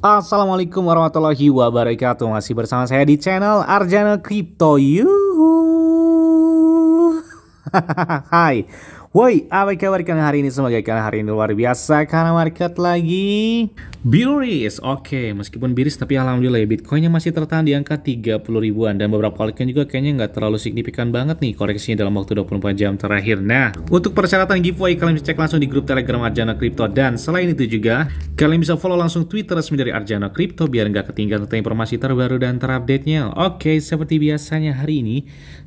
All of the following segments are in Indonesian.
Assalamualaikum warahmatullahi wabarakatuh Masih bersama saya di channel Arjana Crypto Yuhu Hai Woi, apa kabar kalian hari ini? Semoga kalian hari ini luar biasa karena market lagi Biris, oke okay. meskipun biris tapi alhamdulillah ya Bitcoinnya masih tertahan di angka 30 ribuan dan beberapa altcoin juga kayaknya nggak terlalu signifikan banget nih koreksinya dalam waktu 24 jam terakhir. Nah, untuk persyaratan giveaway kalian bisa cek langsung di grup Telegram Arjana Crypto dan selain itu juga kalian bisa follow langsung Twitter resmi dari Arjana Crypto biar nggak ketinggalan tentang informasi terbaru dan terupdate-nya. Oke, okay, seperti biasanya hari ini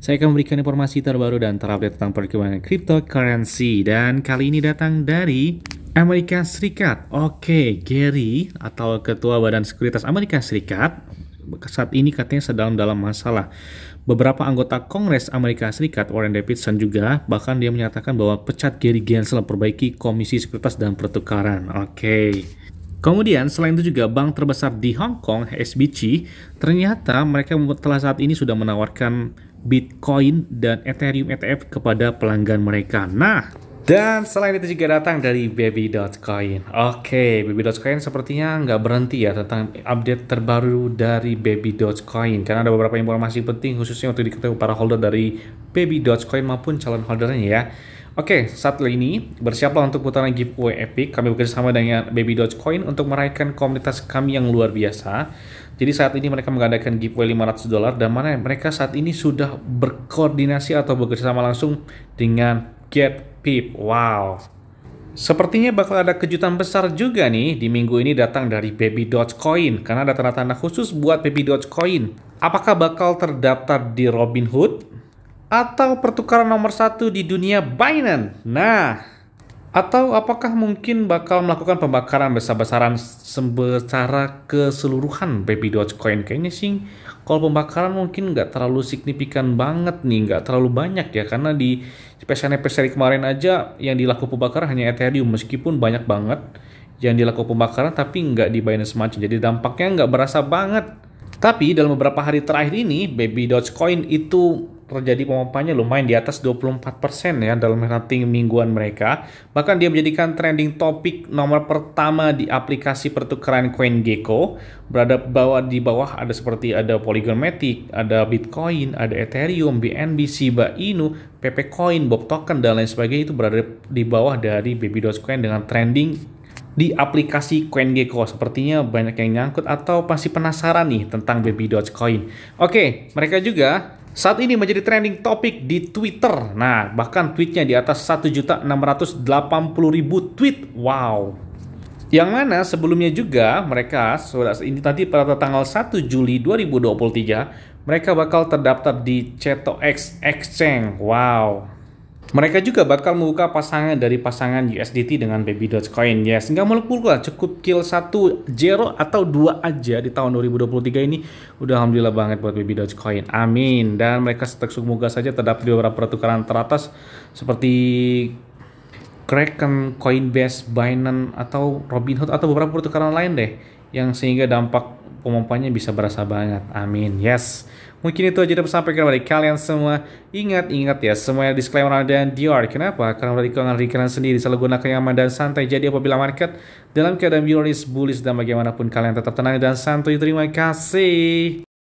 saya akan memberikan informasi terbaru dan terupdate tentang perkembangan crypto karena referensi dan kali ini datang dari Amerika Serikat. Oke, Gary atau Ketua Badan Sekuritas Amerika Serikat saat ini katanya sedang dalam masalah. Beberapa anggota Kongres Amerika Serikat, Warren Davidson juga, bahkan dia menyatakan bahwa pecat Gary Gensler memperbaiki Komisi Sekuritas dan Pertukaran. Oke. Kemudian selain itu juga bank terbesar di Hong Kong, HSBC, ternyata mereka telah saat ini sudah menawarkan Bitcoin dan Ethereum ETF kepada pelanggan mereka. Nah, dan selain itu juga datang dari Baby.coin. Oke, Baby.coin sepertinya nggak berhenti ya tentang update terbaru dari Baby.coin. Karena ada beberapa informasi penting khususnya untuk diketahui para holder dari Baby.coin maupun calon holdernya ya. Oke, okay, saat ini bersiaplah untuk putaran giveaway epic. Kami bekerja sama dengan Baby Doge Coin untuk meraihkan komunitas kami yang luar biasa. Jadi saat ini mereka mengadakan giveaway 500 dolar dan mana mereka saat ini sudah berkoordinasi atau bekerja sama langsung dengan Get Pip. Wow. Sepertinya bakal ada kejutan besar juga nih di minggu ini datang dari Baby Doge Coin karena ada tanda-tanda khusus buat Baby Doge Coin. Apakah bakal terdaftar di Robinhood? atau pertukaran nomor satu di dunia Binance. Nah, atau apakah mungkin bakal melakukan pembakaran besar-besaran secara keseluruhan baby Dogecoin? Kayaknya sih kalau pembakaran mungkin nggak terlalu signifikan banget nih, nggak terlalu banyak ya. Karena di special episode kemarin aja yang dilakukan pembakaran hanya Ethereum meskipun banyak banget yang dilakukan pembakaran tapi nggak di Binance Smart Jadi dampaknya nggak berasa banget. Tapi dalam beberapa hari terakhir ini, baby Dogecoin itu terjadi pemampannya lumayan di atas 24% ya dalam rating mingguan mereka. Bahkan dia menjadikan trending topik nomor pertama di aplikasi pertukaran Coin Gecko. Berada bawah di bawah ada seperti ada Polygon Matic, ada Bitcoin, ada Ethereum, BNB, Shiba Inu, PP Coin, Bob Token dan lain sebagainya itu berada di bawah dari Baby coin dengan trending di aplikasi CoinGecko. Sepertinya banyak yang nyangkut atau pasti penasaran nih tentang Baby Dogecoin. Oke, mereka juga saat ini menjadi trending topik di Twitter. Nah, bahkan tweetnya di atas 1.680.000 tweet. Wow. Yang mana sebelumnya juga mereka, sudah ini tadi pada tanggal 1 Juli 2023, mereka bakal terdaftar di CetoX Exchange. Wow. Mereka juga bakal membuka pasangan dari pasangan USDT dengan Baby Dogecoin. Yes, nggak muluk-muluk cukup kill satu zero atau dua aja di tahun 2023 ini. Udah alhamdulillah banget buat Baby Dogecoin. Amin. Dan mereka semoga saja terdapat beberapa pertukaran teratas seperti Kraken, Coinbase, Binance, atau Robinhood, atau beberapa pertukaran lain deh. Yang sehingga dampak pemompanya bisa berasa banget. Amin. Yes. Mungkin itu aja saya sampaikan kepada kalian semua. Ingat-ingat ya, semuanya disclaimer dan Dior. Kenapa? Karena dari keuangan kalian sendiri selalu gunakan yang aman dan santai. Jadi apabila market dalam keadaan bearish, bullish dan bagaimanapun kalian tetap tenang dan santai. Terima kasih.